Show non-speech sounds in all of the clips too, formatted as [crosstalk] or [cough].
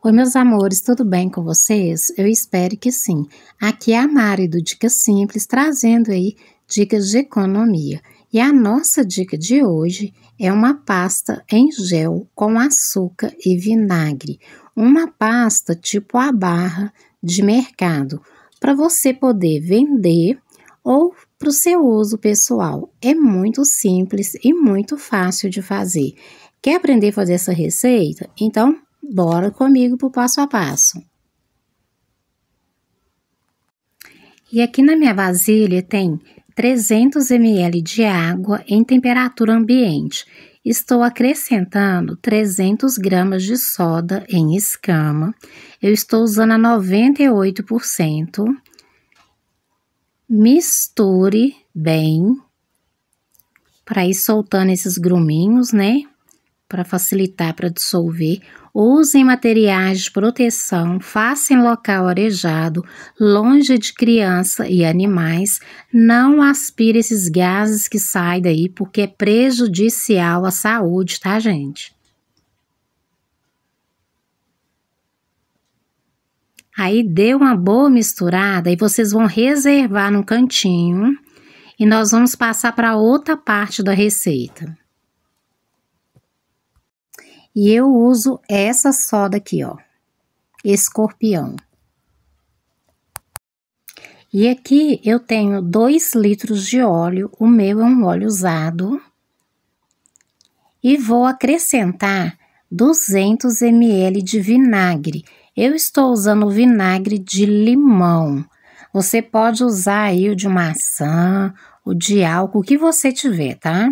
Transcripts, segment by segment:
Oi, meus amores, tudo bem com vocês? Eu espero que sim. Aqui é a Mari do Dicas Simples, trazendo aí dicas de economia. E a nossa dica de hoje é uma pasta em gel com açúcar e vinagre. Uma pasta tipo a barra de mercado, para você poder vender ou para o seu uso pessoal. É muito simples e muito fácil de fazer. Quer aprender a fazer essa receita? Então, Bora comigo para o passo a passo. E aqui na minha vasilha tem 300 ml de água em temperatura ambiente. Estou acrescentando 300 gramas de soda em escama. Eu estou usando a 98%. Misture bem para ir soltando esses gruminhos, né? para facilitar para dissolver. Usem materiais de proteção, façam em local arejado, longe de criança e animais. Não aspire esses gases que saem daí, porque é prejudicial à saúde, tá, gente? Aí dê uma boa misturada e vocês vão reservar num cantinho e nós vamos passar para outra parte da receita. E eu uso essa soda aqui, ó. Escorpião. E aqui eu tenho 2 litros de óleo, o meu é um óleo usado. E vou acrescentar 200 ml de vinagre. Eu estou usando vinagre de limão. Você pode usar aí o de maçã, o de álcool, o que você tiver, tá?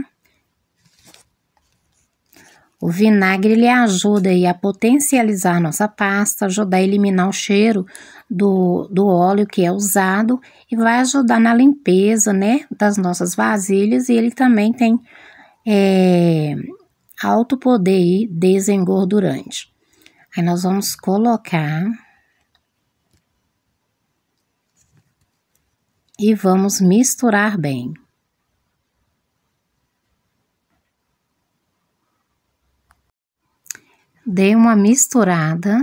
O vinagre ele ajuda aí a potencializar nossa pasta, ajudar a eliminar o cheiro do, do óleo que é usado e vai ajudar na limpeza, né, das nossas vasilhas e ele também tem é, alto poder desengordurante. Aí nós vamos colocar e vamos misturar bem. Dê uma misturada.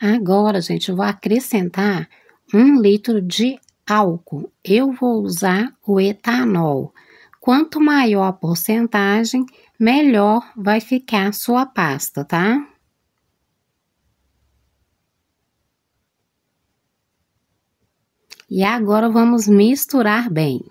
Agora, gente, eu vou acrescentar um litro de álcool. Eu vou usar o etanol. Quanto maior a porcentagem, melhor vai ficar a sua pasta, tá? E agora vamos misturar bem.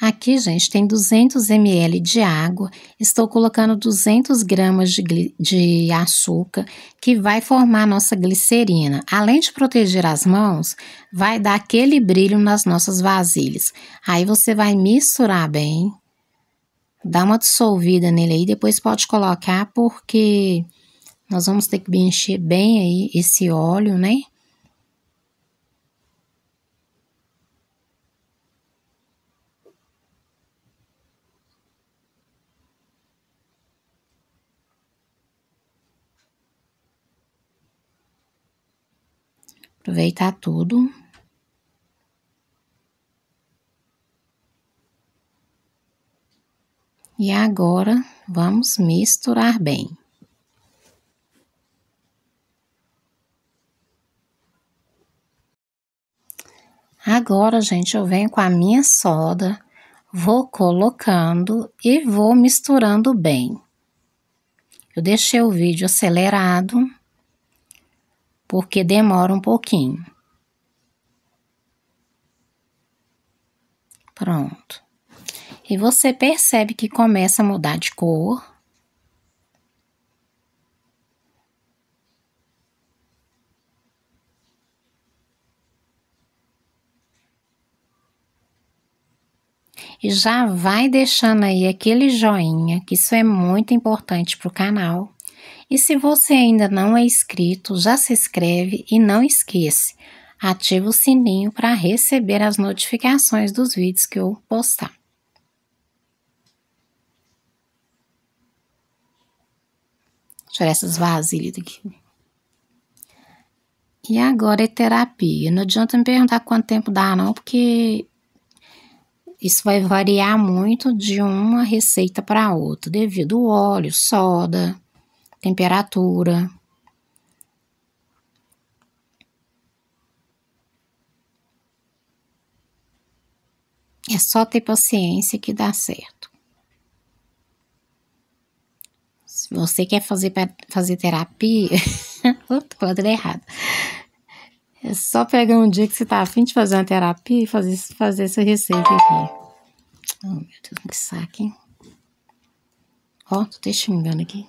Aqui, gente, tem 200 ml de água, estou colocando 200 gramas de, de açúcar, que vai formar a nossa glicerina. Além de proteger as mãos, vai dar aquele brilho nas nossas vasilhas. Aí você vai misturar bem, dá uma dissolvida nele aí, depois pode colocar, porque nós vamos ter que encher bem aí esse óleo, né? Aproveitar tudo. E agora vamos misturar bem. Agora, gente, eu venho com a minha soda, vou colocando e vou misturando bem. Eu deixei o vídeo acelerado porque demora um pouquinho. Pronto. E você percebe que começa a mudar de cor. e já vai deixando aí aquele joinha, que isso é muito importante para o canal. E se você ainda não é inscrito, já se inscreve e não esquece, ativa o sininho para receber as notificações dos vídeos que eu postar. Tirar essas vasilhas aqui. E agora é terapia. Não adianta me perguntar quanto tempo dá, não, porque isso vai variar muito de uma receita para outra, devido ao óleo, soda, temperatura. É só ter paciência que dá certo. Se você quer fazer, fazer terapia, [laughs] tô falando errado. É só pegar um dia que você tá afim de fazer uma terapia e fazer, fazer essa receita aqui. Oh, meu Deus, que saco, hein? Ó, oh, tô te xingando aqui.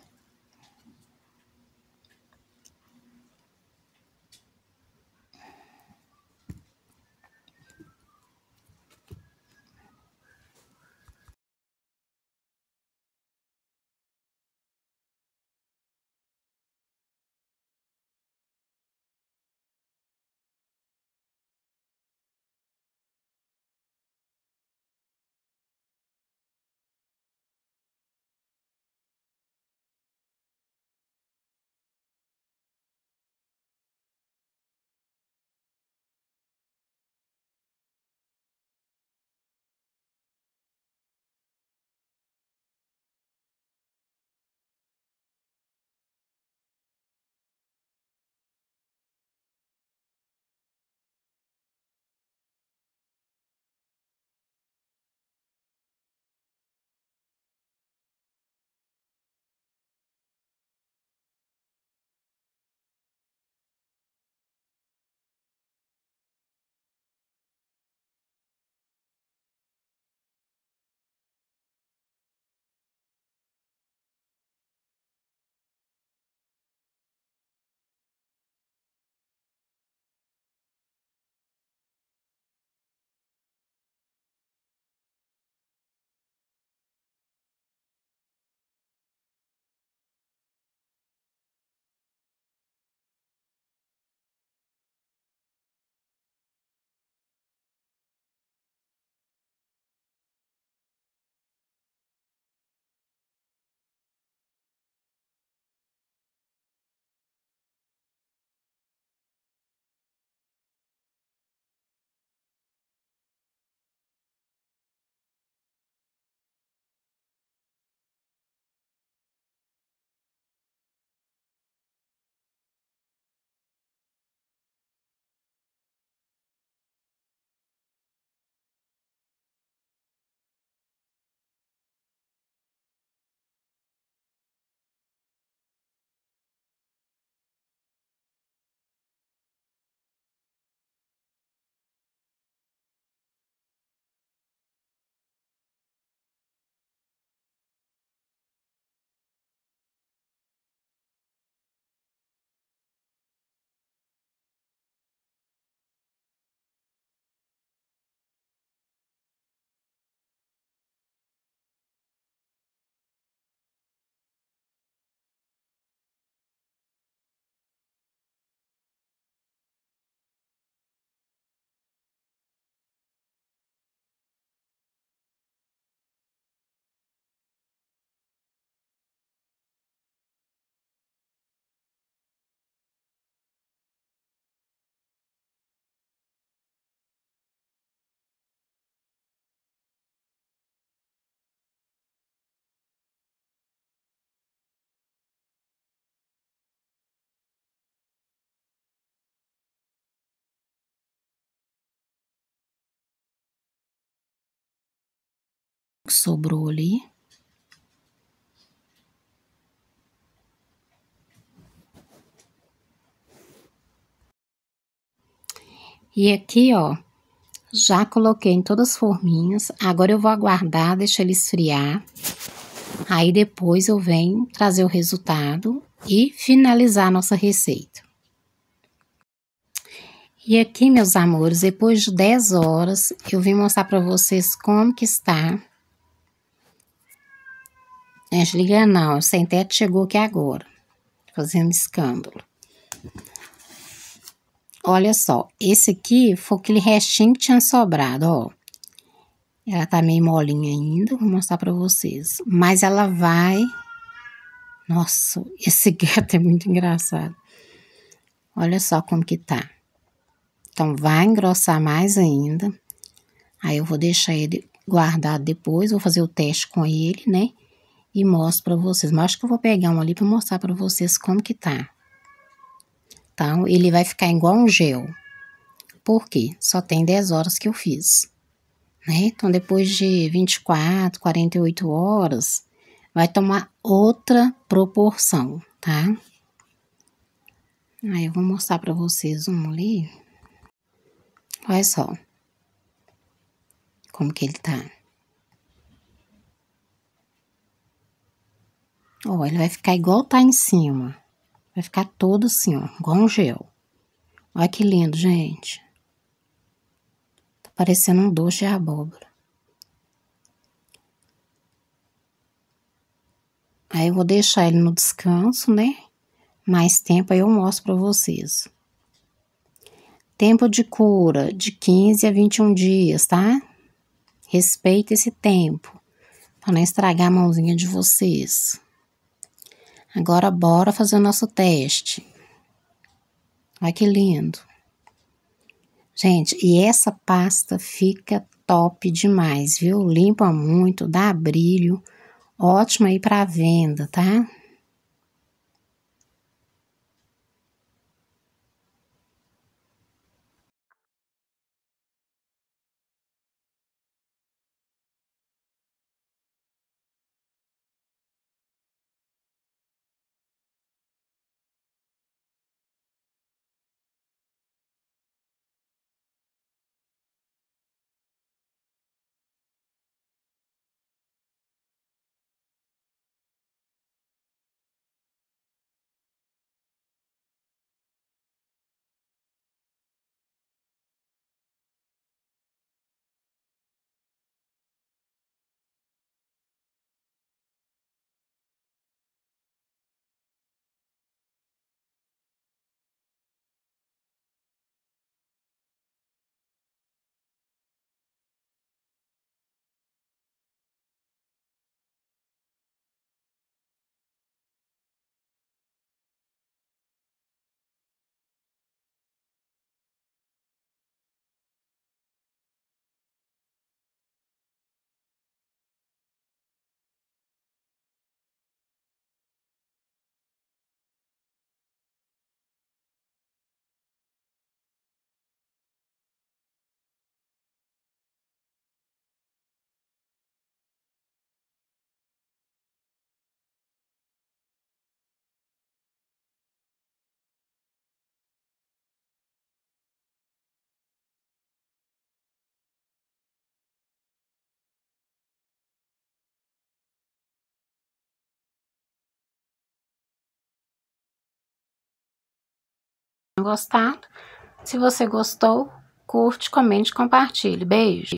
que sobrou ali. E aqui, ó, já coloquei em todas as forminhas. Agora eu vou aguardar, deixar ele esfriar. Aí depois eu venho trazer o resultado e finalizar a nossa receita. E aqui, meus amores, depois de 10 horas, eu vim mostrar para vocês como que está né, Desliga não, sem teto chegou aqui agora, fazendo escândalo. Olha só, esse aqui foi aquele restinho que tinha sobrado, ó. Ela tá meio molinha ainda, vou mostrar pra vocês. Mas ela vai... Nossa, esse [laughs] gato é muito engraçado. Olha só como que tá. Então, vai engrossar mais ainda. Aí eu vou deixar ele guardado depois, vou fazer o teste com ele, né? e mostro para vocês. Mas acho que eu vou pegar um ali para mostrar para vocês como que tá. Então, Ele vai ficar igual um gel. Por quê? Só tem 10 horas que eu fiz. Né? Então, depois de 24, 48 horas, vai tomar outra proporção, tá? Aí, eu vou mostrar para vocês um ali. Olha só. Como que ele tá. Ó, ele vai ficar igual tá em cima. Vai ficar todo assim, ó, igual um gel. Olha que lindo, gente. Tá parecendo um doce de abóbora. Aí eu vou deixar ele no descanso, né? Mais tempo aí eu mostro para vocês. Tempo de cura de 15 a 21 dias, tá? Respeita esse tempo para não estragar a mãozinha de vocês. Agora bora fazer o nosso teste. Olha que lindo. Gente, e essa pasta fica top demais, viu? Limpa muito, dá brilho. Ótima aí para venda, tá? gostado. Se você gostou, curte, comente, compartilhe. Beijo!